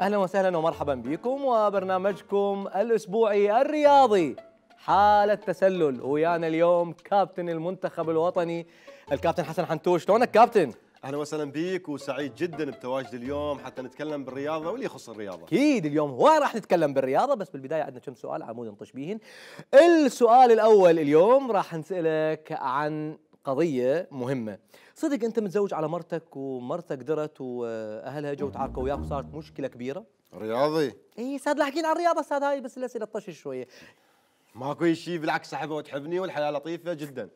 اهلا وسهلا ومرحبا بكم وبرنامجكم الاسبوعي الرياضي حالة تسلل ويانا اليوم كابتن المنتخب الوطني الكابتن حسن حنتوش شلونك كابتن؟ اهلا وسهلا بك وسعيد جدا بتواجد اليوم حتى نتكلم بالرياضه واللي يخص الرياضه. اكيد اليوم هو راح نتكلم بالرياضه بس بالبدايه عندنا كم سؤال عمود نطش بيهن. السؤال الاول اليوم راح نسالك عن قضيه مهمه صدق انت متزوج على مرتك ومرتك درت واهلها جو تعاركوا وياك وصارت مشكله كبيره رياضي اي استاذ لحكين على الرياضه استاذ هاي بس الاسئله تطش شويه ماكو شيء بالعكس أحبها وتحبني والحياه لطيفه جدا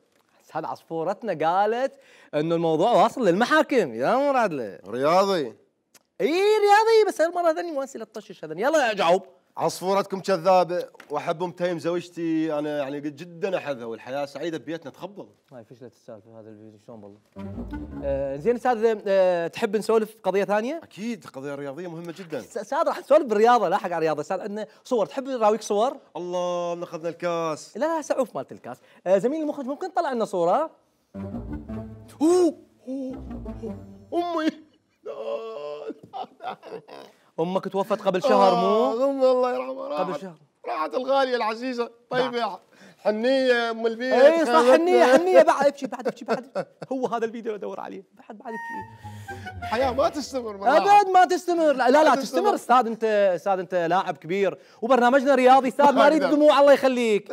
استاذ عصفورتنا قالت انه الموضوع واصل للمحاكم يا مراد رياضي اي رياضي بس هالمره هذني مو اسئله تطشش هذني يلا جاوب عصفورتكم كذابه واحبهم تيم زوجتي انا يعني جدا احبها والحياه سعيده ببيتنا تخبل هاي فشلت السالفه هذا الفيديو شلون بالله آه زين استاذ آه، تحب نسولف قضيه ثانيه اكيد قضيه رياضيه مهمه جدا استاذ راح نسولف بالرياضه لاحق على الرياضه استاذ عندنا صور تحب نراويك صور الله من اخذنا الكاس لا لا سعوف مالت الكاس آه زميل المخرج ممكن طلع لنا صوره اوه امي امك توفت قبل آه، شهر آه مو امي الله يرحمها قبل شهر راحت الغاليه العزيزه طيب نعم. حنيه ام البيت اي صح حنيه حنيه بعد ابكي بعد ابكي بعد هو هذا الفيديو ادور عليه بعد بعد ابكي الحياه ما تستمر ابد ما تستمر لا لا, لا تستمر استاذ انت استاذ انت لاعب كبير وبرنامجنا رياضي استاذ ما اريد دموع الله يخليك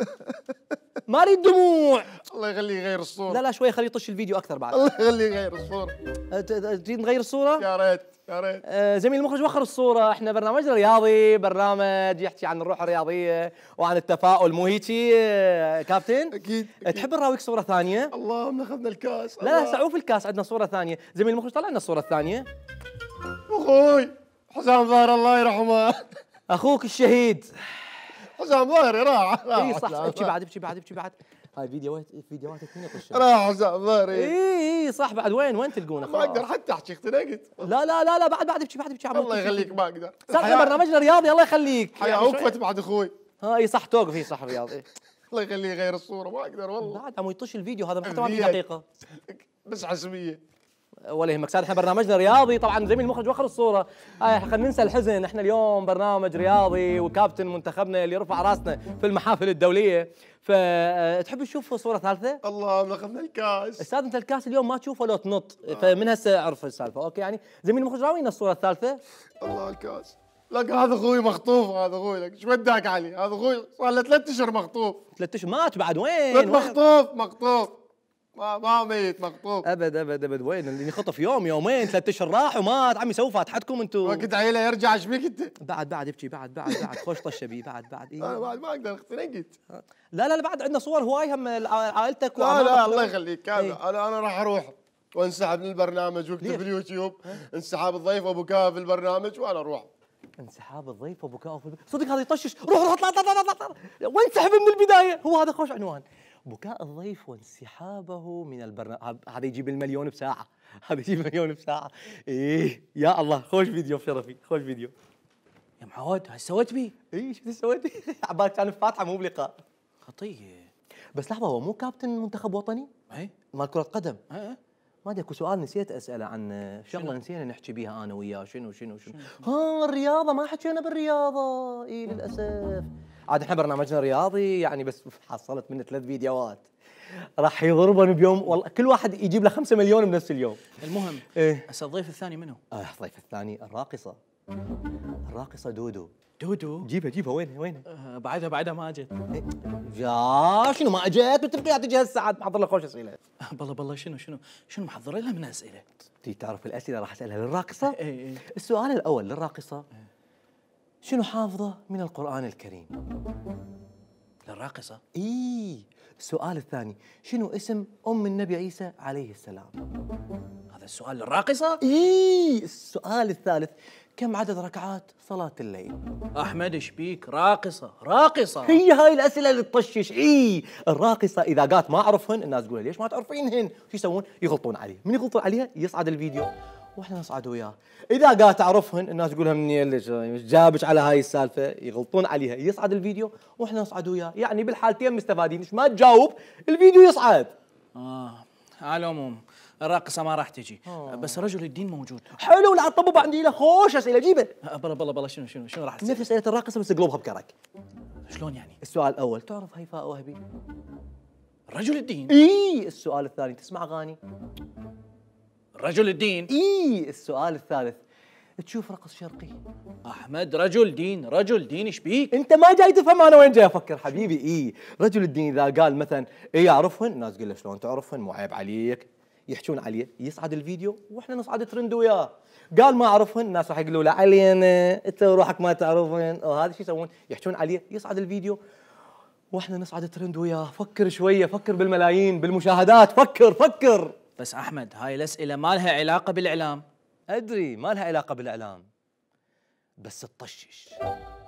ما اريد دموع الله يخليك نغير الصوره لا لا شوي خليه يطش الفيديو اكثر بعد الله يخليه يغير الصوره أه، تريد نغير الصوره؟ يا ريت يا ريت أه، زميل المخرج وخر الصوره احنا برنامجنا رياضي برنامج يحكي عن الروح الرياضيه وعن التفاؤل مو هيجي أه، كابتن اكيد, أكيد. تحب نراويك صوره ثانيه؟ الله اخذنا الكاس لا لا سعوف الكاس عندنا صوره ثانيه زميل المخرج طلع لنا الصوره الثانيه اخوي حسام ظاهر الله يرحمه اخوك الشهيد حسام ظاهري راح اي صح ابكي بعد ابكي بعد ابكي بعد هاي فيديوهات فيديوهات اثنين يطشون راح زعفاري اي اي صح بعد وين وين تلقونه ما اقدر حتى احكي اختنقت لا لا لا لا بعد بعد ابكي بعد ابكي الله يخليك ما اقدر صح برنامجنا رياضي الله يخليك حياه يعني وقفت بعد اخوي ها اي صح توقف اي صح رياضي الله يخليه يغير الصوره ما اقدر والله بعد عم يطش الفيديو هذا محتوى دقيقه بس عزميه ولا يهمك سعد احنا برنامجنا رياضي طبعا زميل المخرج وخر الصوره آه خلينا ننسى الحزن احنا اليوم برنامج رياضي وكابتن منتخبنا اللي رفع راسنا في المحافل الدوليه فتحب آه، تشوف صوره ثالثه؟ الله اخذنا الكاس استاذ انت الكاس اليوم ما تشوفه لو تنط فمن هسه اعرف السالفه اوكي يعني زميل المخرج راوينا الصوره الثالثه الله الكاس لك هذا اخوي مخطوف هذا اخوي لك ايش وداك علي هذا اخوي صار له ثلاث اشهر مخطوف ثلاث اشهر مات بعد وين؟ مخطوف مخطوف ما ما ميت مخطوف ابد ابد ابد وين اللي خطف يوم يومين ثلاث اشهر راح ومات عمي سووا فاتحتكم انتم وقت عيله يرجع ايش بيك انت؟ بعد بعد ابكي بعد بعد بعد خوش طشه بي بعد بعد إيه؟ انا بعد ما اقدر اختنقت لا لا لا بعد عندنا صور هواي هم عائلتك لا لا الله يخليك ايه؟ انا انا راح اروح وانسحب من البرنامج واكتب في اليوتيوب انسحاب الضيف كاف في البرنامج وانا اروح انسحاب الضيف ابو في صدق هذا يطشش روح روح اطلع اطلع اطلع وانسحب من البدايه هو هذا خوش عنوان بكاء الضيف وانسحابه من البرنامج هذا يجيب المليون بساعه هذا يجيب مليون بساعه ايه يا الله خوش فيديو شرفي خوش فيديو يا معود ايش سويت بي؟ اي شو سويت بي؟ عبالك كان فاتحة مو بلقاء خطيه بس لحظه هو مو كابتن منتخب وطني؟ اي مال كره قدم اي إيه. ما ادري اكو سؤال نسيت اساله عن شغله نسينا نحكي بيها انا وياه شنو شنو شنو, شنو؟ ها الرياضه ما حكينا بالرياضه اي للاسف عاد احنا برنامجنا رياضي يعني بس حصلت منه ثلاث فيديوهات راح يضربن بيوم والله كل واحد يجيب له 5 مليون بنفس اليوم المهم ايه هسه الضيف الثاني منو؟ اه الضيف الثاني الراقصه الراقصه دودو دودو جيبها جيبها وينها وينها؟ آه بعدها بعدها ما اجت إيه؟ يا شنو ما اجت متفقين تجي هسه عاد محضر لها خوش اسئله آه، بالله بالله شنو شنو شنو محضر لها من اسئله تي تعرف الاسئله راح اسالها للراقصه إيه إيه. السؤال الاول للراقصه إيه. شنو حافظه من القرآن الكريم؟ للراقصة إي السؤال الثاني شنو اسم أم النبي عيسى عليه السلام؟ هذا السؤال للراقصة؟ إي السؤال الثالث كم عدد ركعات صلاة الليل؟ أحمد شبيك راقصة راقصة هي هاي الأسئلة اللي تطشش إي الراقصة إذا قالت ما أعرفهن الناس تقول ليش ما تعرفينهن؟ شو يسوون؟ يغلطون عليه من يغلطون عليها يصعد الفيديو واحنا نصعد وياه اذا قال تعرفهن الناس تقولها مني اللي جابش على هاي السالفه يغلطون عليها يصعد الفيديو واحنا نصعد وياه يعني بالحالتين مستفادين مش ما تجاوب الفيديو يصعد اه على العموم الراقصة ما راح تجي أوه. بس رجل الدين موجود حلو لا طب عندي له خوش اسئلة جيبه آه، بلا بلا بلا شنو شنو شنو راح تسأل نفس اسئلة الراقصة بس قلوبها بكرك شلون يعني؟ السؤال الأول تعرف هيفاء وهبي؟ رجل الدين اي السؤال الثاني تسمع اغاني رجل الدين اي السؤال الثالث تشوف رقص شرقي احمد رجل دين رجل دين ايش بيك انت ما جاي تفهم انا وين جاي افكر حبيبي اي رجل الدين اذا قال مثلا اي اعرفهن الناس تقول له شلون تعرفهن مو عيب عليك يحجون عليه يصعد الفيديو واحنا نصعد ترند وياه قال ما اعرفهن الناس راح يقولوا له علينا انت روحك ما تعرفهن وهذا شو يسوون يحجون عليه يصعد الفيديو واحنا نصعد ترند وياه فكر شويه فكر بالملايين بالمشاهدات فكر فكر بس احمد هاي الاسئله ما لها علاقه بالاعلام ادري ما لها علاقه بالاعلام بس تطشش